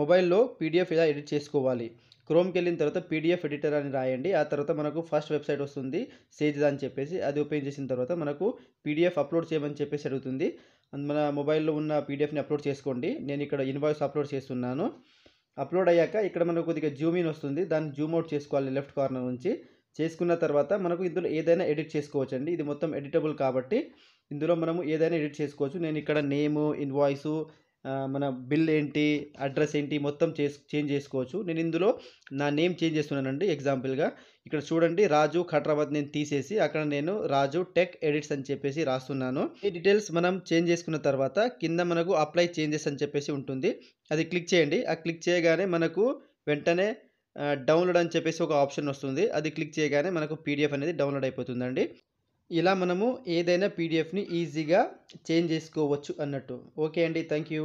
మొబైల్లో పీడిఎఫ్ ఇలా ఎడిట్ చేసుకోవాలి క్రోమ్కి వెళ్ళిన తర్వాత పీడిఎఫ్ ఎడిటర్ అని రాయండి ఆ తర్వాత మనకు ఫస్ట్ వెబ్సైట్ వస్తుంది సేజ్ అని చెప్పేసి అది ఓపెన్ చేసిన తర్వాత మనకు పీడిఎఫ్ అప్లోడ్ చేయమని చెప్పేసి అడుగుతుంది మన మొబైల్లో ఉన్న పీడిఎఫ్ని అప్లోడ్ చేసుకోండి నేను ఇక్కడ ఇన్వాయిస్ అప్లోడ్ చేస్తున్నాను అప్లోడ్ అయ్యాక ఇక్కడ మనకు కొద్దిగా జూమ్ ఇన్ వస్తుంది దాన్ని జూమ్ అవుట్ చేసుకోవాలి లెఫ్ట్ కార్నర్ నుంచి చేసుకున్న తర్వాత మనకు ఇందులో ఏదైనా ఎడిట్ చేసుకోవచ్చండి ఇది మొత్తం ఎడిటబుల్ కాబట్టి ఇందులో మనము ఏదైనా ఎడిట్ చేసుకోవచ్చు నేను ఇక్కడ నేము ఇన్వాయిసు మన బిల్ ఏంటి అడ్రస్ ఏంటి మొత్తం చేంజ్ చేసుకోవచ్చు నేను ఇందులో నా నేమ్ చేంజ్ చేస్తున్నానండి ఎగ్జాంపుల్గా ఇక్కడ చూడండి రాజు ఖట్రాబాద్ నేను తీసేసి అక్కడ నేను రాజు టెక్ ఎడిట్స్ అని చెప్పేసి రాస్తున్నాను ఈ డీటెయిల్స్ మనం చేంజ్ చేసుకున్న తర్వాత కింద మనకు అప్లై చేంజెస్ అని చెప్పేసి ఉంటుంది అది క్లిక్ చేయండి ఆ క్లిక్ చేయగానే మనకు వెంటనే డౌన్లోడ్ అని చెప్పేసి ఒక ఆప్షన్ వస్తుంది అది క్లిక్ చేయగానే మనకు పీడిఎఫ్ అనేది డౌన్లోడ్ అయిపోతుందండి ఇలా మనము ఏదైనా పీడిఎఫ్ని ఈజీగా చేంజ్ చేసుకోవచ్చు అన్నట్టు ఓకే అండి థ్యాంక్ యూ